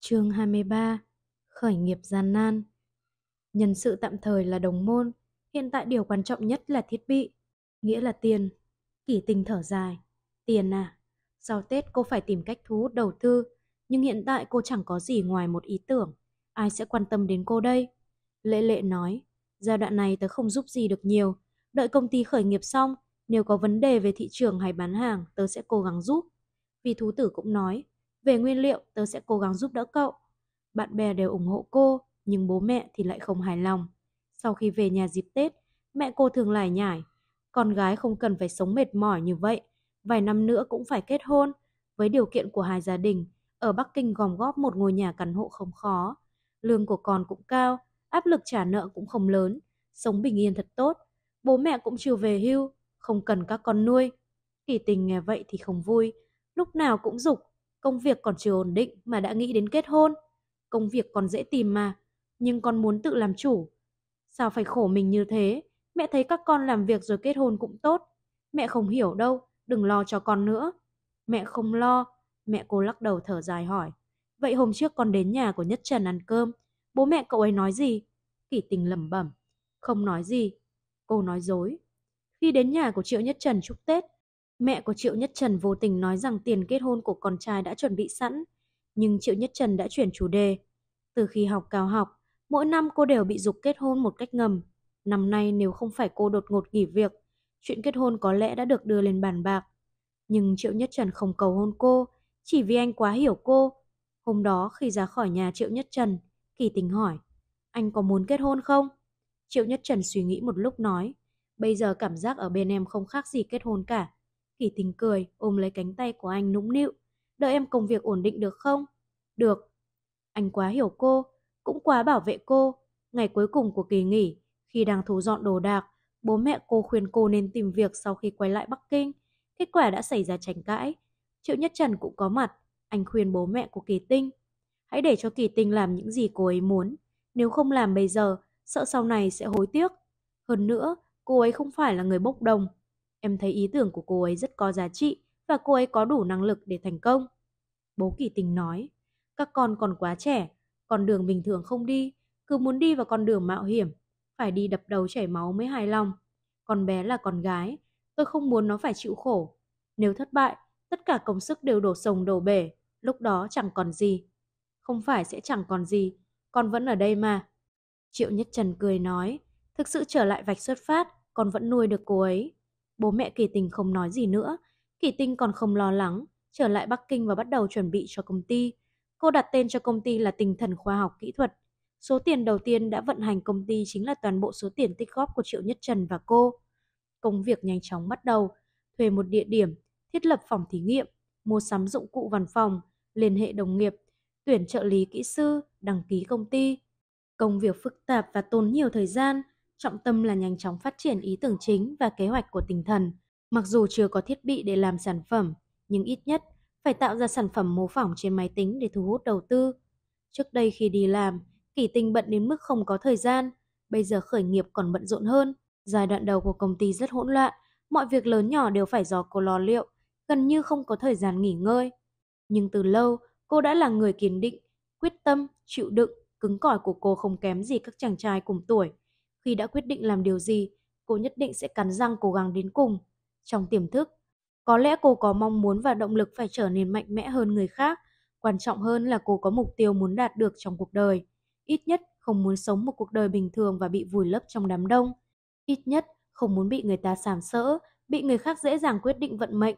Chương 23 Khởi nghiệp gian nan Nhân sự tạm thời là đồng môn, hiện tại điều quan trọng nhất là thiết bị, nghĩa là tiền. Kỷ tình thở dài. Tiền à, sau Tết cô phải tìm cách thu hút đầu tư, nhưng hiện tại cô chẳng có gì ngoài một ý tưởng. Ai sẽ quan tâm đến cô đây? Lệ lệ nói, giai đoạn này tớ không giúp gì được nhiều. Đợi công ty khởi nghiệp xong, nếu có vấn đề về thị trường hay bán hàng, tớ sẽ cố gắng giúp. Vì thú tử cũng nói, về nguyên liệu, tớ sẽ cố gắng giúp đỡ cậu. Bạn bè đều ủng hộ cô, nhưng bố mẹ thì lại không hài lòng. Sau khi về nhà dịp Tết, mẹ cô thường lải nhải. Con gái không cần phải sống mệt mỏi như vậy, vài năm nữa cũng phải kết hôn. Với điều kiện của hai gia đình, ở Bắc Kinh gom góp một ngôi nhà căn hộ không khó. Lương của con cũng cao, áp lực trả nợ cũng không lớn, sống bình yên thật tốt. Bố mẹ cũng chưa về hưu, không cần các con nuôi. Kỳ tình nghe vậy thì không vui, lúc nào cũng dục Công việc còn chưa ổn định mà đã nghĩ đến kết hôn. Công việc còn dễ tìm mà, nhưng con muốn tự làm chủ. Sao phải khổ mình như thế? Mẹ thấy các con làm việc rồi kết hôn cũng tốt. Mẹ không hiểu đâu, đừng lo cho con nữa. Mẹ không lo, mẹ cô lắc đầu thở dài hỏi. Vậy hôm trước con đến nhà của Nhất Trần ăn cơm, bố mẹ cậu ấy nói gì? Kỷ tình lẩm bẩm. Không nói gì. Cô nói dối. Khi đến nhà của Triệu Nhất Trần chúc Tết, Mẹ của Triệu Nhất Trần vô tình nói rằng tiền kết hôn của con trai đã chuẩn bị sẵn, nhưng Triệu Nhất Trần đã chuyển chủ đề. Từ khi học cao học, mỗi năm cô đều bị dục kết hôn một cách ngầm. Năm nay nếu không phải cô đột ngột nghỉ việc, chuyện kết hôn có lẽ đã được đưa lên bàn bạc. Nhưng Triệu Nhất Trần không cầu hôn cô, chỉ vì anh quá hiểu cô. Hôm đó khi ra khỏi nhà Triệu Nhất Trần, Kỳ Tình hỏi, anh có muốn kết hôn không? Triệu Nhất Trần suy nghĩ một lúc nói, bây giờ cảm giác ở bên em không khác gì kết hôn cả. Kỳ tình cười, ôm lấy cánh tay của anh nũng nịu. Đợi em công việc ổn định được không? Được. Anh quá hiểu cô, cũng quá bảo vệ cô. Ngày cuối cùng của kỳ nghỉ, khi đang thu dọn đồ đạc, bố mẹ cô khuyên cô nên tìm việc sau khi quay lại Bắc Kinh. Kết quả đã xảy ra tranh cãi. Triệu Nhất Trần cũng có mặt. Anh khuyên bố mẹ của Kỳ Tinh. Hãy để cho Kỳ Tinh làm những gì cô ấy muốn. Nếu không làm bây giờ, sợ sau này sẽ hối tiếc. Hơn nữa, cô ấy không phải là người bốc đồng. Em thấy ý tưởng của cô ấy rất có giá trị và cô ấy có đủ năng lực để thành công. Bố kỳ tình nói, các con còn quá trẻ, con đường bình thường không đi, cứ muốn đi vào con đường mạo hiểm, phải đi đập đầu chảy máu mới hài lòng. Con bé là con gái, tôi không muốn nó phải chịu khổ. Nếu thất bại, tất cả công sức đều đổ sông đổ bể, lúc đó chẳng còn gì. Không phải sẽ chẳng còn gì, con vẫn ở đây mà. Triệu Nhất Trần cười nói, thực sự trở lại vạch xuất phát, con vẫn nuôi được cô ấy. Bố mẹ Kỳ Tình không nói gì nữa, Kỳ tình còn không lo lắng, trở lại Bắc Kinh và bắt đầu chuẩn bị cho công ty. Cô đặt tên cho công ty là Tinh Thần Khoa học Kỹ thuật. Số tiền đầu tiên đã vận hành công ty chính là toàn bộ số tiền tích góp của Triệu Nhất Trần và cô. Công việc nhanh chóng bắt đầu, thuê một địa điểm, thiết lập phòng thí nghiệm, mua sắm dụng cụ văn phòng, liên hệ đồng nghiệp, tuyển trợ lý kỹ sư, đăng ký công ty. Công việc phức tạp và tốn nhiều thời gian, trọng tâm là nhanh chóng phát triển ý tưởng chính và kế hoạch của tinh thần. Mặc dù chưa có thiết bị để làm sản phẩm, nhưng ít nhất phải tạo ra sản phẩm mô phỏng trên máy tính để thu hút đầu tư. Trước đây khi đi làm, Kỳ Tinh bận đến mức không có thời gian, bây giờ khởi nghiệp còn bận rộn hơn. Giai đoạn đầu của công ty rất hỗn loạn, mọi việc lớn nhỏ đều phải do cô lo liệu, gần như không có thời gian nghỉ ngơi. Nhưng từ lâu, cô đã là người kiên định, quyết tâm, chịu đựng, cứng cỏi của cô không kém gì các chàng trai cùng tuổi. Khi đã quyết định làm điều gì, cô nhất định sẽ cắn răng cố gắng đến cùng. Trong tiềm thức, có lẽ cô có mong muốn và động lực phải trở nên mạnh mẽ hơn người khác. Quan trọng hơn là cô có mục tiêu muốn đạt được trong cuộc đời. Ít nhất không muốn sống một cuộc đời bình thường và bị vùi lấp trong đám đông. Ít nhất không muốn bị người ta sàm sỡ, bị người khác dễ dàng quyết định vận mệnh.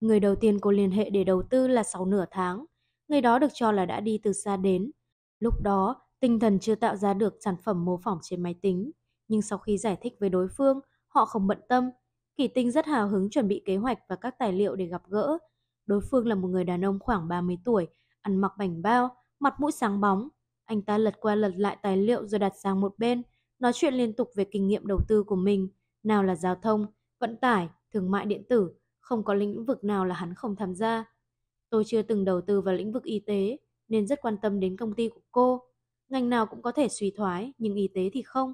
Người đầu tiên cô liên hệ để đầu tư là sau nửa tháng. Người đó được cho là đã đi từ xa đến. Lúc đó, tinh thần chưa tạo ra được sản phẩm mô phỏng trên máy tính nhưng sau khi giải thích với đối phương, họ không bận tâm. Kỳ Tinh rất hào hứng chuẩn bị kế hoạch và các tài liệu để gặp gỡ. Đối phương là một người đàn ông khoảng 30 tuổi, ăn mặc bảnh bao, mặt mũi sáng bóng. Anh ta lật qua lật lại tài liệu rồi đặt sang một bên, nói chuyện liên tục về kinh nghiệm đầu tư của mình, nào là giao thông, vận tải, thương mại điện tử, không có lĩnh vực nào là hắn không tham gia. Tôi chưa từng đầu tư vào lĩnh vực y tế, nên rất quan tâm đến công ty của cô. Ngành nào cũng có thể suy thoái, nhưng y tế thì không.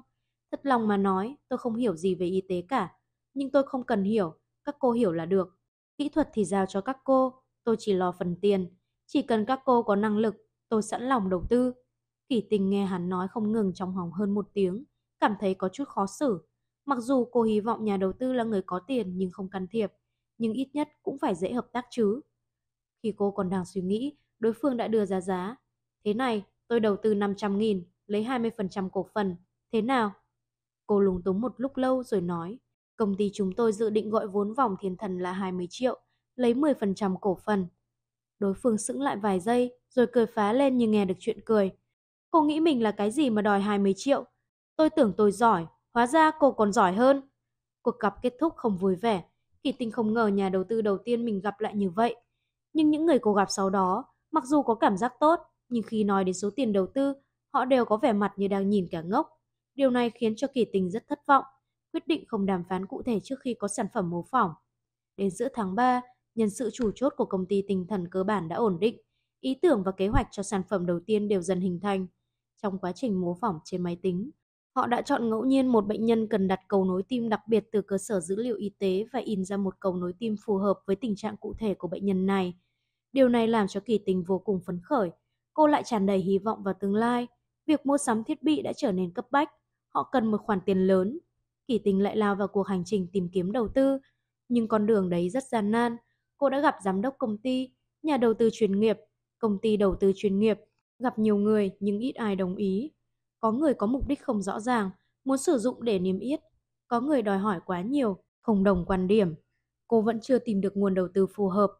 Thật lòng mà nói, tôi không hiểu gì về y tế cả, nhưng tôi không cần hiểu, các cô hiểu là được. Kỹ thuật thì giao cho các cô, tôi chỉ lo phần tiền. Chỉ cần các cô có năng lực, tôi sẵn lòng đầu tư. Kỷ tình nghe hắn nói không ngừng trong hòng hơn một tiếng, cảm thấy có chút khó xử. Mặc dù cô hy vọng nhà đầu tư là người có tiền nhưng không can thiệp, nhưng ít nhất cũng phải dễ hợp tác chứ. Khi cô còn đang suy nghĩ, đối phương đã đưa ra giá. Thế này, tôi đầu tư 500.000, lấy 20% cổ phần. Thế nào? Cô lúng túng một lúc lâu rồi nói, công ty chúng tôi dự định gọi vốn vòng thiên thần là 20 triệu, lấy 10% cổ phần. Đối phương sững lại vài giây, rồi cười phá lên như nghe được chuyện cười. Cô nghĩ mình là cái gì mà đòi 20 triệu? Tôi tưởng tôi giỏi, hóa ra cô còn giỏi hơn. Cuộc gặp kết thúc không vui vẻ, Kỳ Tinh không ngờ nhà đầu tư đầu tiên mình gặp lại như vậy. Nhưng những người cô gặp sau đó, mặc dù có cảm giác tốt, nhưng khi nói đến số tiền đầu tư, họ đều có vẻ mặt như đang nhìn cả ngốc. Điều này khiến cho Kỳ Tình rất thất vọng, quyết định không đàm phán cụ thể trước khi có sản phẩm mô phỏng. Đến giữa tháng 3, nhân sự chủ chốt của công ty tinh thần cơ bản đã ổn định, ý tưởng và kế hoạch cho sản phẩm đầu tiên đều dần hình thành. Trong quá trình mô phỏng trên máy tính, họ đã chọn ngẫu nhiên một bệnh nhân cần đặt cầu nối tim đặc biệt từ cơ sở dữ liệu y tế và in ra một cầu nối tim phù hợp với tình trạng cụ thể của bệnh nhân này. Điều này làm cho Kỳ Tình vô cùng phấn khởi, cô lại tràn đầy hy vọng vào tương lai. Việc mua sắm thiết bị đã trở nên cấp bách, Họ cần một khoản tiền lớn. Kỷ tình lại lao vào cuộc hành trình tìm kiếm đầu tư, nhưng con đường đấy rất gian nan. Cô đã gặp giám đốc công ty, nhà đầu tư chuyên nghiệp, công ty đầu tư chuyên nghiệp, gặp nhiều người nhưng ít ai đồng ý. Có người có mục đích không rõ ràng, muốn sử dụng để niêm yết. Có người đòi hỏi quá nhiều, không đồng quan điểm. Cô vẫn chưa tìm được nguồn đầu tư phù hợp.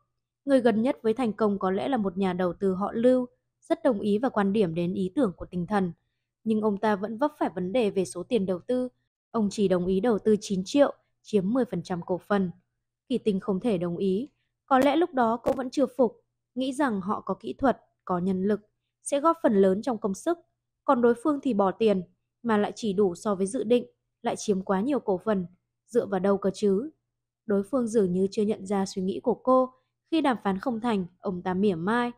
Người gần nhất với thành công có lẽ là một nhà đầu tư họ Lưu, rất đồng ý và quan điểm đến ý tưởng của tinh thần – nhưng ông ta vẫn vấp phải vấn đề về số tiền đầu tư. Ông chỉ đồng ý đầu tư 9 triệu, chiếm 10% cổ phần. Kỳ tình không thể đồng ý. Có lẽ lúc đó cô vẫn chưa phục, nghĩ rằng họ có kỹ thuật, có nhân lực, sẽ góp phần lớn trong công sức. Còn đối phương thì bỏ tiền, mà lại chỉ đủ so với dự định, lại chiếm quá nhiều cổ phần. Dựa vào đâu cơ chứ? Đối phương dường như chưa nhận ra suy nghĩ của cô. Khi đàm phán không thành, ông ta mỉa mai.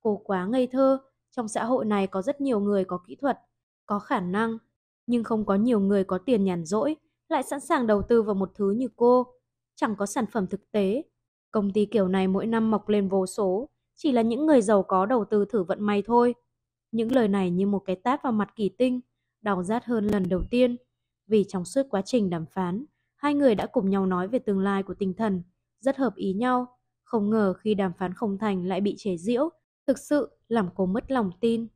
Cô quá ngây thơ, trong xã hội này có rất nhiều người có kỹ thuật, có khả năng, nhưng không có nhiều người có tiền nhàn rỗi lại sẵn sàng đầu tư vào một thứ như cô, chẳng có sản phẩm thực tế. Công ty kiểu này mỗi năm mọc lên vô số, chỉ là những người giàu có đầu tư thử vận may thôi. Những lời này như một cái tát vào mặt kỳ tinh, đau rát hơn lần đầu tiên. Vì trong suốt quá trình đàm phán, hai người đã cùng nhau nói về tương lai của tinh thần, rất hợp ý nhau. Không ngờ khi đàm phán không thành lại bị chế giễu, thực sự làm cô mất lòng tin.